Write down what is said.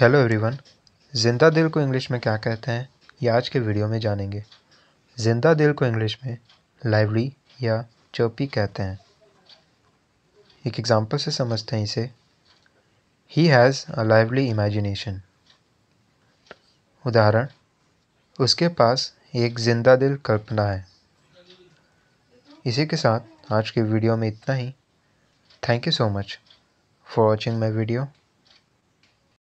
hello everyone जिंदा दिल को इंग्लिश में क्या कहते हैं ये आज के वीडियो में जानेंगे जिंदा दिल को इंग्लिश में लाइवली या चर्पी कहते हैं एक एग्ज़ाम्पल से समझते हैं इसे he has a lively imagination उदाहरण उसके पास एक जिंदा दिल कल्पना है इसी के साथ आज के वीडियो में इतना ही thank you so much for watching my video